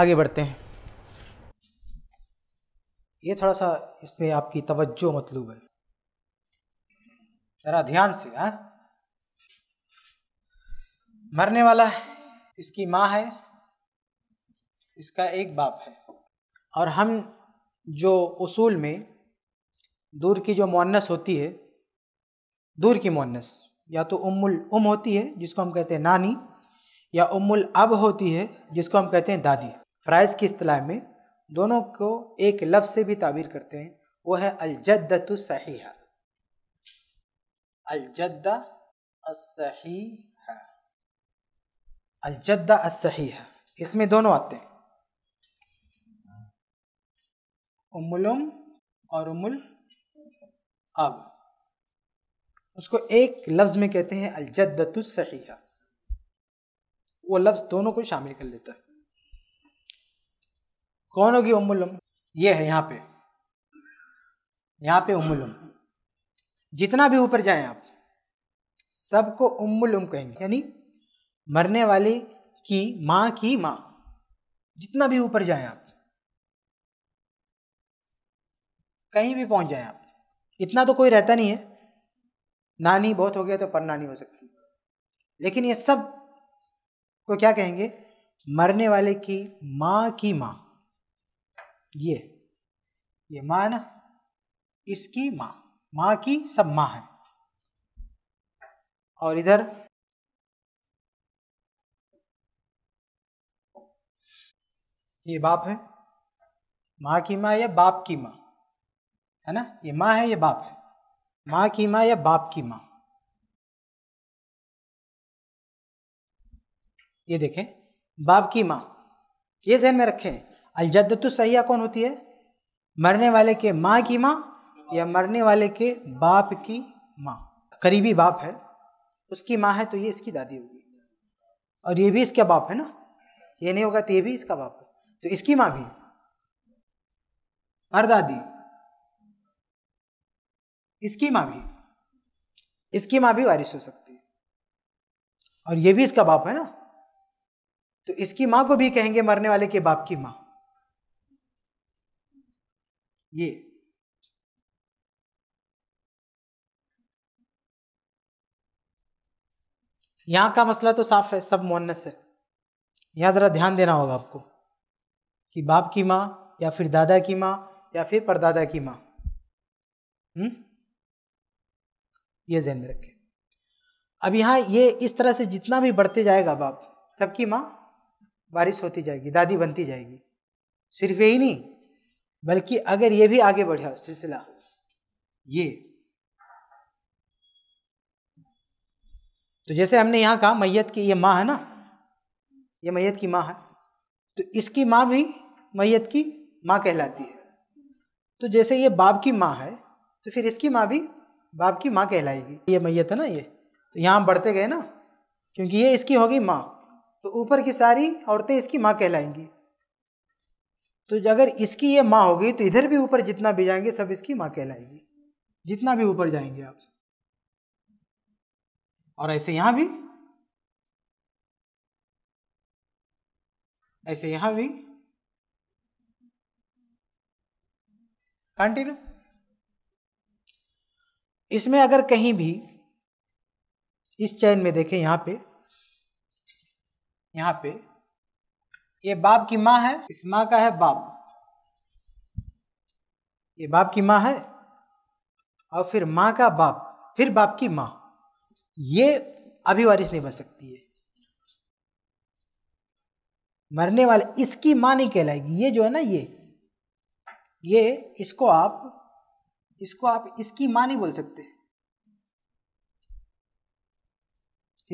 आगे बढ़ते हैं ये थोड़ा सा इसमें आपकी तवज्जो मतलूब है जरा ध्यान से हा? मरने वाला है इसकी माँ है इसका एक बाप है और हम जो उसूल में दूर की जो मोनस होती है दूर की मुन्नस या तो उमुल उम होती है जिसको हम कहते हैं नानी या उमुल अब होती है जिसको हम कहते हैं दादी फ़्राइज़ की असलाह में दोनों को एक लफ्ज़ से भी ताबीर करते हैं वो है अलजद्दतु सहीहा अलजद्दा अलजद असही है इसमें दोनों आते हैं उमुलम और उमुल अब उसको एक लफ्ज़ में कहते हैं सही है वो लफ्ज़ दोनों को शामिल कर लेता है कौन होगी उमुलम ये है यहाँ पे यहाँ पे उमुलम जितना भी ऊपर जाएं आप सबको उम्मुलम कहेंगे यानी मरने वाले की माँ की माँ जितना भी ऊपर जाएं आप कहीं भी पहुंच जाएं आप इतना तो कोई रहता नहीं है नानी बहुत हो गया तो पर नानी हो सकती लेकिन ये सब को क्या कहेंगे मरने वाले की माँ की माँ ये ये माँ ना इसकी माँ माँ की सब माँ है और इधर ये बाप है माँ की माँ या बाप की माँ है ना ये माँ है ये बाप है माँ की माँ या बाप की माँ ये देखें बाप की माँ ये जहन में रखें अलजदतु तो सैया कौन होती है मरने वाले के माँ की माँ या मरने वाले के बाप की माँ करीबी बाप है उसकी माँ है तो ये इसकी दादी होगी और ये भी इसका बाप है ना ये नहीं होगा तो ये भी इसका बाप है तो इसकी माँ भी और दादी इसकी माँ भी इसकी माँ भी वारिश हो सकती है और ये भी इसका बाप है ना तो इसकी माँ को भी कहेंगे मरने वाले के बाप की माँ ये यहां का मसला तो साफ है सब मोनस है यहां जरा ध्यान देना होगा आपको कि बाप की मां या फिर दादा की माँ या फिर परदादा की माँ हम्म? ये जहन में रखें अब यहां ये इस तरह से जितना भी बढ़ते जाएगा बाप सबकी माँ बारिश होती जाएगी दादी बनती जाएगी सिर्फ यही नहीं बल्कि अगर ये भी आगे बढ़ा सिलसिला ये तो जैसे हमने यहाँ कहा मैयत की ये माँ है ना ये मैयत की माँ है तो इसकी माँ भी मैयत की माँ कहलाती है तो जैसे ये बाप की माँ है तो फिर इसकी माँ भी बाप की माँ कहलाएगी ये मैयत है ना ये तो यहाँ बढ़ते गए ना क्योंकि ये इसकी होगी माँ तो ऊपर की सारी औरतें इसकी माँ कहलाएंगी तो अगर इसकी ये माँ होगी तो इधर भी ऊपर जितना भी जाएंगे सब इसकी माँ कहलाएगी जितना भी ऊपर जाएंगे आप और ऐसे यहां भी ऐसे यहां भी कंटिन्यू इसमें अगर कहीं भी इस चैन में देखें यहां पे यहां पे ये बाप की माँ है इस माँ का है बाप ये बाप की माँ है और फिर माँ का बाप फिर बाप की माँ ये अभी नहीं बन सकती है मरने वाले इसकी माँ नहीं कहलाएगी ये जो है ना ये ये इसको आप इसको आप इसकी माँ नहीं बोल सकते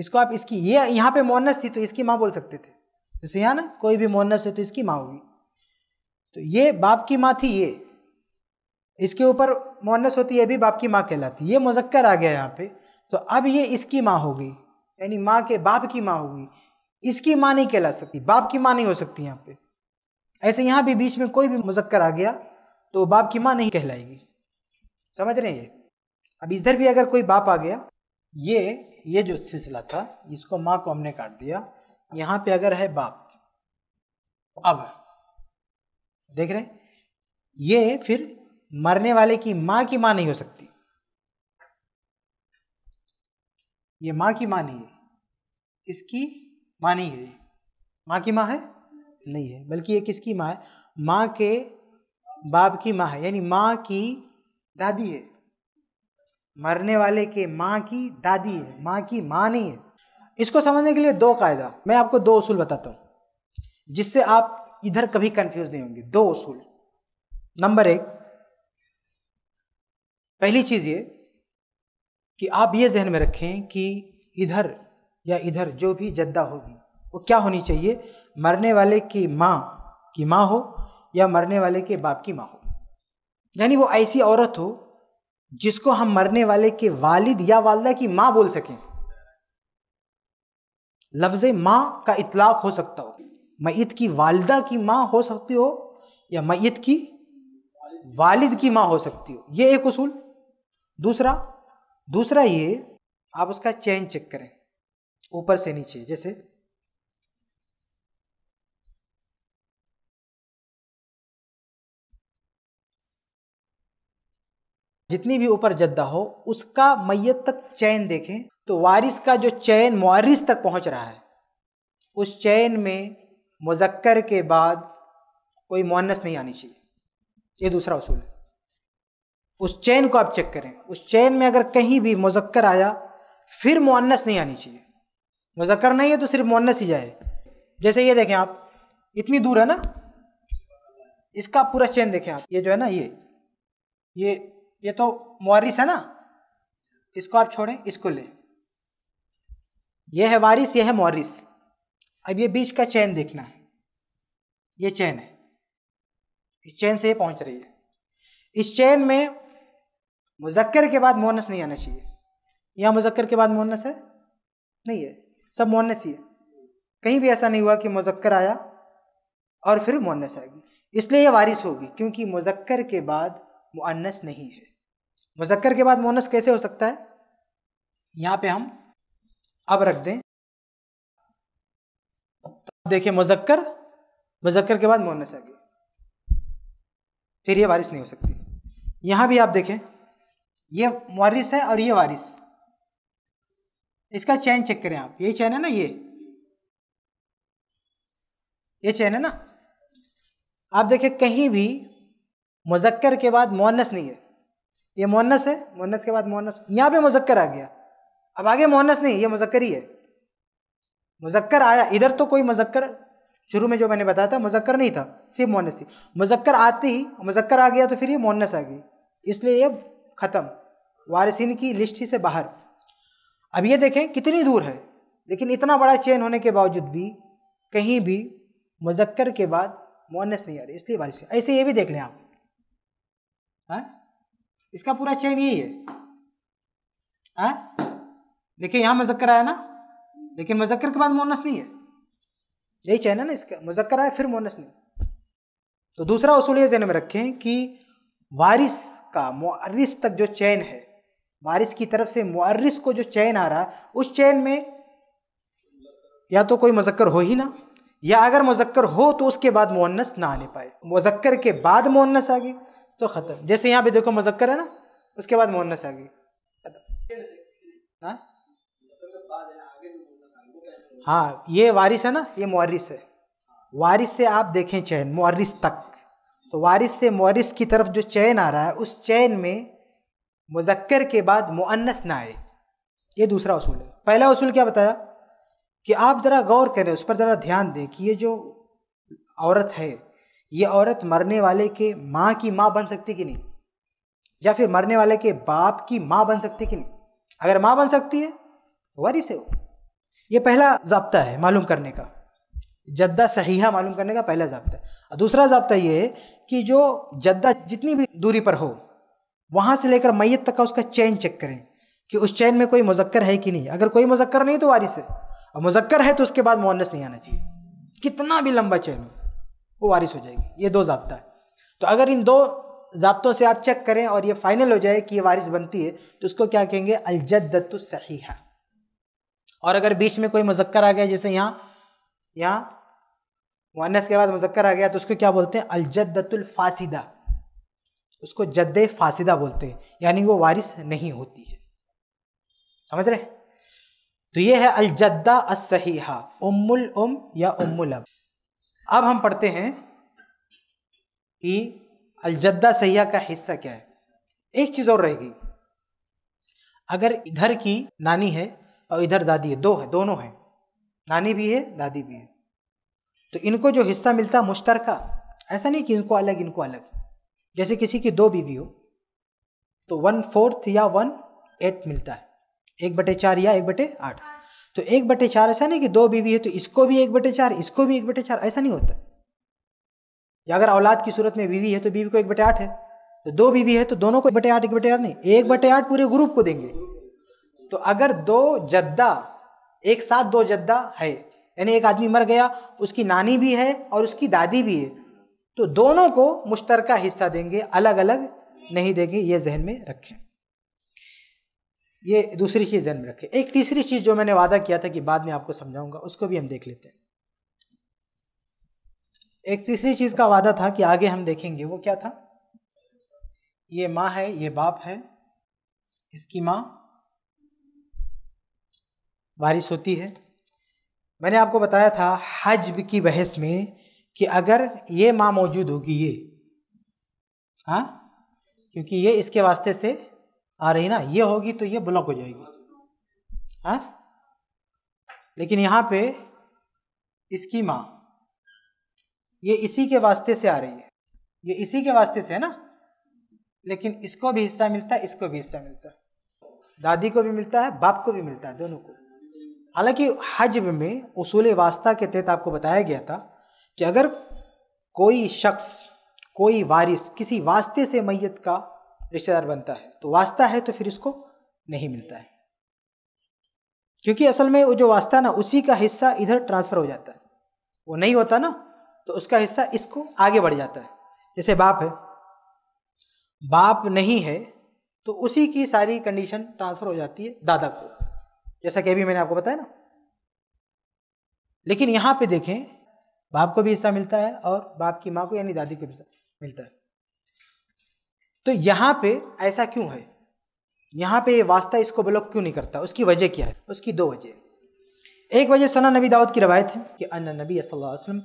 इसको आप इसकी ये यहां पे मोनस थी तो इसकी माँ बोल सकते थे जैसे यहाँ ना कोई भी मोहनस है तो इसकी माँ होगी तो ये बाप की माँ थी ये इसके ऊपर मोहनस होती है भी बाप की माँ कहलाती ये मुजक्कर आ गया यहाँ पे तो अब ये इसकी माँ होगी यानी माँ के बाप की माँ होगी इसकी माँ नहीं कहला सकती बाप की माँ नहीं हो सकती यहाँ पे ऐसे यहाँ भी बीच में कोई भी मुजक्कर आ गया तो बाप की माँ नहीं कहलाएगी समझ रहे हैं अब इधर भी अगर कोई बाप आ गया ये ये जो सिलसिला था इसको माँ को हमने काट दिया यहां पे अगर है बाप अब देख रहे ये फिर मरने वाले की मां की मां नहीं हो सकती ये मां की मां नहीं है इसकी मां नहीं है मां की मां है नहीं है बल्कि ये किसकी मां है मां के बाप की मां है यानी मां की दादी है मरने वाले के मां की दादी है मां की मां नहीं है इसको समझने के लिए दो कायदा मैं आपको दो उसूल बताता हूं जिससे आप इधर कभी कंफ्यूज नहीं होंगे दो उसूल नंबर एक पहली चीज़ ये कि आप ये जहन में रखें कि इधर या इधर जो भी जद्दा होगी वो क्या होनी चाहिए मरने वाले की माँ की माँ हो या मरने वाले के बाप की माँ हो यानी वो ऐसी औरत हो जिसको हम मरने वाले के वालिद या वालदा की माँ बोल सकें लफ्ज़ माँ का इतलाक हो सकता हो मैत की वालदा की माँ हो सकती हो या मैत की वालिद की माँ हो सकती हो ये एक उसूल दूसरा दूसरा ये आप उसका चैन चेक करें ऊपर से नीचे जैसे जितनी भी ऊपर जद्दा हो उसका मैयत तक चैन देखें तो वारिस का जो चयन मुआरिस तक पहुंच रहा है उस चयन में मुजक्कर के बाद कोई मुन्नस नहीं आनी चाहिए ये दूसरा उसूल है उस चैन को आप चेक करें उस चैन में अगर कहीं भी मुजक्कर आया फिर मुन्नस नहीं आनी चाहिए मुजक्कर नहीं है तो सिर्फ मुन्नस ही जाए जैसे ये देखें आप इतनी दूर है ना इसका पूरा चैन देखें आप ये जो है ना ये ये ये तो मुआरिस है ना इसको आप छोड़ें इसको लें यह है वारिस यह है मॉरिस अब ये बीच का चैन देखना है ये चैन है इस चैन से ये पहुंच रही है इस चैन में मुजक्कर के बाद मोनस नहीं आना चाहिए यहाँ मुजक्कर के बाद मोनस है नहीं है सब मोनस ही है कहीं भी ऐसा नहीं हुआ कि मुजक्कर आया और फिर मोनस आएगी इसलिए यह वारिस होगी क्योंकि मुजक्कर के बाद मुअन्नस नहीं है मुजक्कर के बाद मोनस कैसे हो सकता है यहाँ पे हम अब रख दें तो देखिए मुजक्कर मुजक्कर के बाद मोहनस आ गया फिर ये वारिस नहीं हो सकती यहां भी आप देखें ये वारिस है और ये वारिस इसका चैन चेक करें आप यही चैन है ना ये ये चैन है ना आप देखें कहीं भी मुजक्कर के बाद मोहनस नहीं है ये मोहनस है मोहनस के बाद मोहनस यहां पे मुजक्कर आ गया अब आगे मोहनस नहीं ये मुजक्कर ही है मुजक्कर आया इधर तो कोई मुजक्कर शुरू में जो मैंने बताया था मुजक्कर नहीं था सिर्फ मोहनस थी मुजक्कर आते ही मुजक्कर आ गया तो फिर ये मोहनस आ गई इसलिए ये ख़त्म वारिसिन की लिस्ट ही से बाहर अब ये देखें कितनी दूर है लेकिन इतना बड़ा चेन होने के बावजूद भी कहीं भी मुजक्कर के बाद मोहनस नहीं आ रही इसलिए वारिस ऐसे ये भी देख लें आप हाँ इसका पूरा चेन यही है हाँ? देखिए यहाँ मजक्कर आया ना लेकिन मजक्कर के बाद मोनस नहीं है यही चाहना ना इसका मुजक्कर आया फिर मोनस नहीं तो दूसरा उसूल ये जहन में रखें कि वारिस का मुर्रिस तक जो चैन है वारिस की तरफ से मुर्रिस को जो चैन आ रहा है उस चैन में या तो कोई मुजक्कर हो ही ना या अगर मुजक्कर हो तो उसके बाद मुन्नस ना आने पाए मुजक्कर के बाद मुन्नस आ गई तो ख़त्म जैसे यहाँ पे देखो मुजक्कर है ना उसके बाद मुन्नस आ गई खत्म हाँ हाँ ये वारिस है ना ये मौरिस है वारिस से आप देखें चैन मौरिस तक तो वारिस से मौरिस की तरफ जो चैन आ रहा है उस चैन में मुजक्कर के बाद मुअन्नस ना आए ये दूसरा असूल है पहला उसूल क्या बताया कि आप ज़रा गौर करें उस पर ज़रा ध्यान दें कि ये जो औरत है ये औरत मरने वाले के माँ की माँ बन सकती कि नहीं या फिर मरने वाले के बाप की माँ बन सकती कि नहीं अगर माँ बन सकती है तो वारिस है वो ये पहला जबता है मालूम करने का जद्दा सहीहा मालूम करने का पहला जबता है दूसरा जबता ये है कि जो जद्दा जितनी भी दूरी पर हो वहाँ से लेकर मैत तक का उसका चैन चेक करें कि उस चैन में कोई मुजक्कर है कि नहीं अगर कोई मुजक्कर नहीं तो वारिस है और मुजक्कर है तो उसके बाद मुनस नहीं आना चाहिए कितना भी लंबा चैन हो वो वारिस हो जाएगी ये दो जबता है तो अगर इन दो जबतों से आप चेक करें और ये फाइनल हो जाए कि ये वारिस बनती है तो उसको क्या कहेंगे अलजदत है और अगर बीच में कोई मुजक्कर आ गया जैसे यहाँ यहाँ मुनस के बाद मुजक्कर आ गया तो उसको क्या बोलते हैं अलजदतुल फासिदा उसको जद्द फासिदा बोलते हैं यानी वो वारिस नहीं होती है समझ रहे तो ये है अलजद्दा असहीहा उम्मुल उम या उम्मुल अब अब हम पढ़ते हैं कि अलजद्दा सहिया का हिस्सा क्या है एक चीज़ और रहेगी अगर इधर की नानी है और इधर दादी है दो है दोनों हैं नानी भी है दादी भी है तो इनको जो हिस्सा मिलता का ऐसा नहीं कि इनको अलग इनको अलग जैसे किसी की दो बीवी हो तो वन फोर्थ या वन एट मिलता है एक बटे चार या एक बटे आठ तो एक बटे चार ऐसा नहीं कि दो बीवी है तो इसको भी एक बटे चार इसको भी एक बटे चार ऐसा नहीं होता या अगर औलाद की सूरत में बीवी है तो बीवी को एक बटे आठ है तो दो बीवी है तो दोनों को एक बटे आठ एक बटे आठ नहीं एक बटे आठ पूरे ग्रुप को देंगे तो अगर दो जद्दा एक साथ दो जद्दा है यानी एक आदमी मर गया उसकी नानी भी है और उसकी दादी भी है तो दोनों को मुश्तरका हिस्सा देंगे अलग अलग नहीं देंगे ये जहन में रखें ये दूसरी चीज़ जहन में रखें एक तीसरी चीज़ जो मैंने वादा किया था कि बाद में आपको समझाऊंगा उसको भी हम देख लेते हैं एक तीसरी चीज़ का वादा था कि आगे हम देखेंगे वो क्या था ये माँ है ये बाप है इसकी माँ बारिश होती है मैंने आपको बताया था हजब की बहस में कि अगर ये माँ मौजूद होगी ये हाँ क्योंकि ये इसके वास्ते से आ रही ना ये होगी तो ये ब्लॉक हो जाएगी हाँ लेकिन यहाँ पे इसकी माँ ये इसी के वास्ते से आ रही है ये इसी के वास्ते से है ना लेकिन इसको भी हिस्सा मिलता है इसको भी हिस्सा मिलता है दादी को भी मिलता है बाप को भी मिलता है दोनों को हालांकि हज में उसूल वास्ता के तहत आपको बताया गया था कि अगर कोई शख्स कोई वारिस किसी वास्ते से मैयत का रिश्तेदार बनता है तो वास्ता है तो फिर इसको नहीं मिलता है क्योंकि असल में वो जो वास्ता ना उसी का हिस्सा इधर ट्रांसफ़र हो जाता है वो नहीं होता ना तो उसका हिस्सा इसको आगे बढ़ जाता है जैसे बाप है बाप नहीं है तो उसी की सारी कंडीशन ट्रांसफ़र हो जाती है दादा को जैसा कि अभी मैंने आपको बताया ना लेकिन यहाँ पे देखें बाप को भी हिस्सा मिलता है और बाप की माँ को यानी दादी को भी मिलता है तो यहाँ पे ऐसा क्यों है यहाँ पे ये वास्ता इसको ब्लॉक क्यों नहीं करता उसकी वजह क्या है उसकी दो वजह एक वजह सना नबी दाऊद की रवायत है कि अन्ना नबी वसल्लम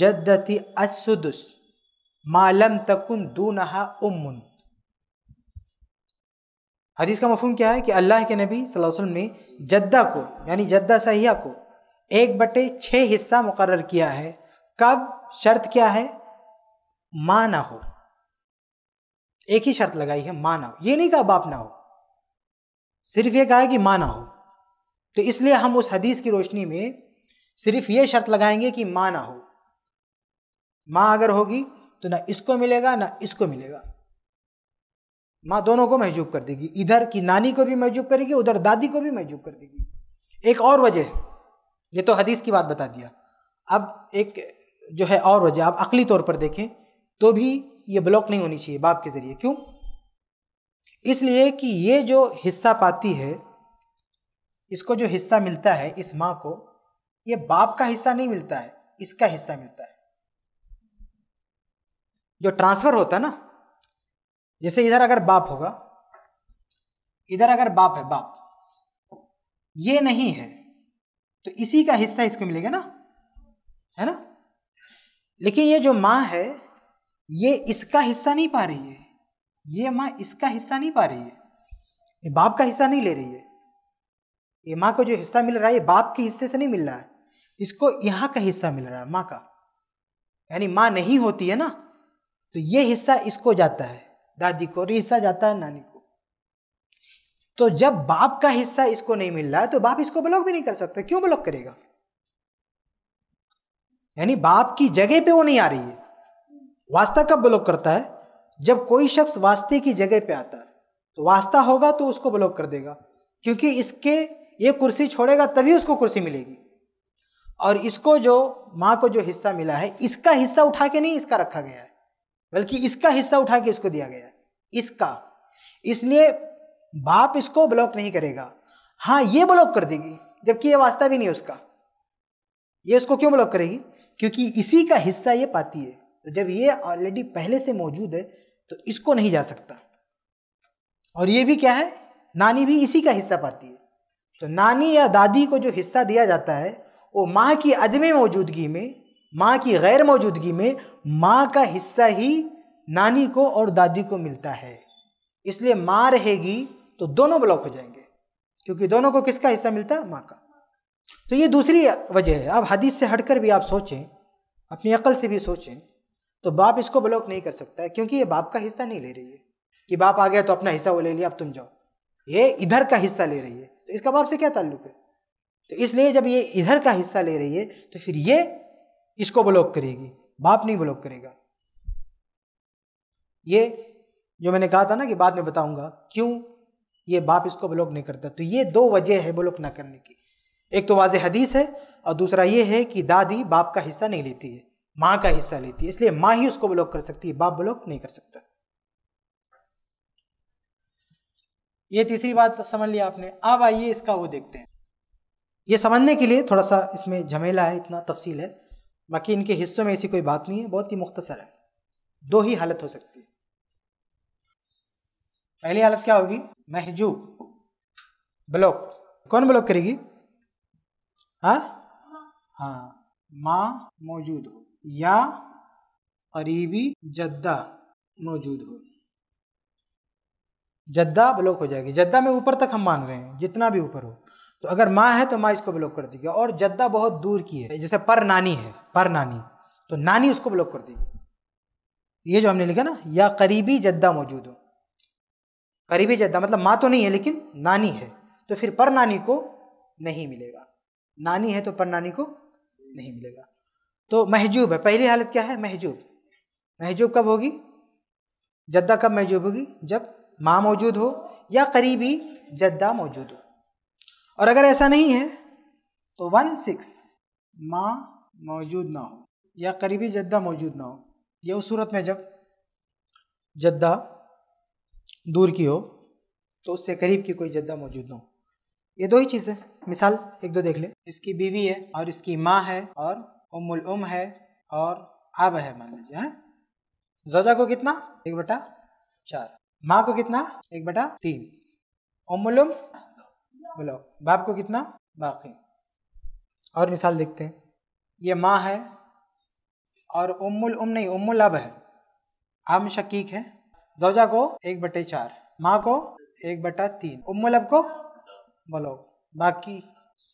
जादती असुदस मालम तकुन दू नहा उमुन हदीस का मफहम क्या है कि अल्लाह के नबी वसल्लम ने जद्दा को यानी जद्दा सहिया को एक बटे छः हिस्सा मुकर किया है कब शर्त क्या है माँ ना हो एक ही शर्त लगाई है माँ ना हो ये नहीं कहा बाप ना हो सिर्फ ये कहा है कि माँ ना हो तो इसलिए हम उस हदीस की रोशनी में सिर्फ ये शर्त लगाएंगे कि माँ ना हो माँ अगर होगी तो ना इसको मिलेगा ना इसको मिलेगा माँ दोनों को महजूब कर देगी इधर की नानी को भी महजूब करेगी उधर दादी को भी महजूब कर देगी एक और वजह ये तो हदीस की बात बता दिया अब एक जो है और वजह आप अकली तौर पर देखें तो भी ये ब्लॉक नहीं होनी चाहिए बाप के ज़रिए क्यों इसलिए कि ये जो हिस्सा पाती है इसको जो हिस्सा मिलता है इस माँ को ये बाप का हिस्सा नहीं मिलता है इसका हिस्सा मिलता है जो ट्रांसफ़र होता है ना जैसे इधर अगर बाप होगा इधर अगर बाप है बाप ये नहीं है तो इसी का हिस्सा इसको मिलेगा ना है ना लेकिन ये जो माँ है ये इसका हिस्सा नहीं पा रही है ये माँ इसका हिस्सा नहीं पा रही है ये बाप का हिस्सा नहीं ले रही है ये माँ को जो हिस्सा मिल रहा है ये बाप के हिस्से से नहीं मिल रहा है इसको यहाँ का हिस्सा मिल रहा है माँ का यानी माँ नहीं होती है ना तो ये हिस्सा इसको जाता है दादी को और हिस्सा जाता है नानी को तो जब बाप का हिस्सा इसको नहीं मिल रहा है तो बाप इसको ब्लॉक भी नहीं कर सकता क्यों ब्लॉक करेगा यानी बाप की जगह पे वो नहीं आ रही है वास्ता कब ब्लॉक करता है जब कोई शख्स वास्ते की जगह पे आता है तो वास्ता होगा तो उसको ब्लॉक कर देगा क्योंकि इसके ये कुर्सी छोड़ेगा तभी उसको कुर्सी मिलेगी और इसको जो माँ को जो हिस्सा मिला है इसका हिस्सा उठा के नहीं इसका रखा गया है बल्कि इसका हिस्सा उठा के इसको दिया गया है इसका इसलिए बाप इसको ब्लॉक नहीं करेगा हाँ ये ब्लॉक कर देगी जबकि ये वास्ता भी नहीं है उसका ये उसको क्यों ब्लॉक करेगी क्योंकि इसी का हिस्सा ये पाती है तो जब ये ऑलरेडी पहले से मौजूद है तो इसको नहीं जा सकता और ये भी क्या है नानी भी इसी का हिस्सा पाती है तो नानी या दादी को जो हिस्सा दिया जाता है वो माँ की अदम मौजूदगी में माँ की गैर मौजूदगी में माँ का हिस्सा ही नानी को और दादी को मिलता है इसलिए माँ रहेगी तो दोनों ब्लॉक हो जाएंगे क्योंकि दोनों को किसका हिस्सा मिलता है माँ का तो ये दूसरी वजह है अब हदीस से हटकर भी आप सोचें अपनी अकल से भी सोचें तो बाप इसको ब्लॉक नहीं कर सकता है क्योंकि ये बाप का हिस्सा नहीं ले रही है कि बाप आ गया तो अपना हिस्सा वो ले लिया अब तुम जाओ ये इधर का हिस्सा ले रही है तो इसका बाप से क्या ताल्लुक है तो इसलिए जब ये इधर का हिस्सा ले रही है तो फिर ये इसको ब्लॉक करेगी बाप नहीं ब्लॉक करेगा ये जो मैंने कहा था ना कि बाद में बताऊंगा क्यों ये बाप इसको ब्लॉक नहीं करता तो ये दो वजह है ब्लॉक ना करने की एक तो वाज हदीस है और दूसरा ये है कि दादी बाप का हिस्सा नहीं लेती है माँ का हिस्सा लेती है इसलिए माँ ही उसको ब्लॉक कर सकती है बाप ब्लॉक नहीं कर सकता ये तीसरी बात समझ लिया आपने अब आइए इसका वो देखते हैं ये समझने के लिए थोड़ा सा इसमें झमेला है इतना तफसील है बाकी इनके हिस्सों में ऐसी कोई बात नहीं है बहुत ही मुख्तसर है दो ही हालत हो सकती है पहली हालत क्या होगी महजूब ब्लॉक कौन ब्लॉक करेगी हा हाँ माँ मौजूद हो या करीबी जद्दा मौजूद हो जद्दा ब्लॉक हो जाएगी जद्दा में ऊपर तक हम मान रहे हैं जितना भी ऊपर हो तो अगर माँ है तो माँ इसको ब्लॉक कर देगी और जद्दा बहुत दूर की है जैसे पर नानी है पर नानी तो नानी उसको ब्लॉक कर देगी ये जो हमने लिखा ना या करीबी जद्दा मौजूद हो करीबी जद्दा मतलब माँ तो नहीं है लेकिन नानी है तो फिर पर नानी को नहीं मिलेगा नानी है तो पर नानी को नहीं मिलेगा तो महजूब है पहली हालत क्या है महजूब महजूब कब होगी जद्दा कब महजूब होगी जब माँ मौजूद हो या करीबी जद्दा मौजूद हो और अगर ऐसा नहीं है तो वन सिक्स माँ मौजूद ना हो या करीबी जद्दा मौजूद ना हो यह उस सूरत में जब जद्दा दूर की हो तो उससे करीब की कोई जद्दा मौजूद ना हो ये दो ही चीज है मिसाल एक दो देख ले इसकी बीवी है और इसकी माँ है और उमुल उम है और आब है मान लीजिए हैं हाँ? जोजा को कितना एक बटा चार माँ को कितना एक बटा तीन उमुल उम बोलो बाप को कितना बाकी और मिसाल देखते हैं ये माँ है और उम्मुल उम नहीं उम्मुल अब है आम शकीक है जौजा को एक बटे चार माँ को एक बटा तीन उम्मुल अब को बोलो बाकी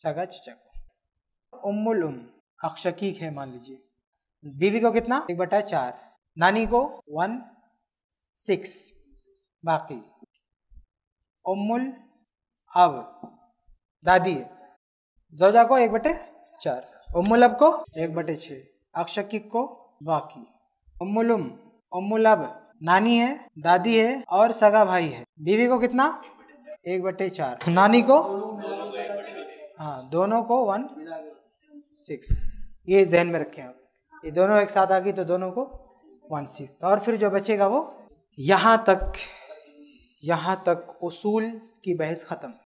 सगा चचा को उम्मुल उम अक्षकीक है मान लीजिए बीवी को कितना एक बटा चार नानी को वन सिक्स बाकी उम्मुल अब दादी जोजा को एक बटे चार उमुलब को एक बटे छ अक्षकिक को बाकी उमुलुम उमुलब नानी है दादी है और सगा भाई है बीवी को कितना एक बटे चार नानी को हाँ दोनों को वन सिक्स ये जहन में रखे आप ये दोनों एक साथ आ गई तो दोनों को वन सिक्स और फिर जो बचेगा वो यहाँ तक यहाँ तक उसूल की बहस ख़त्म